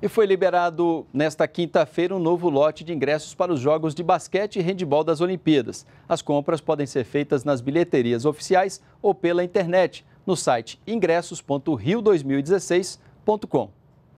E foi liberado nesta quinta-feira um novo lote de ingressos para os jogos de basquete e handebol das Olimpíadas. As compras podem ser feitas nas bilheterias oficiais ou pela internet, no site ingressos.rio2016.com.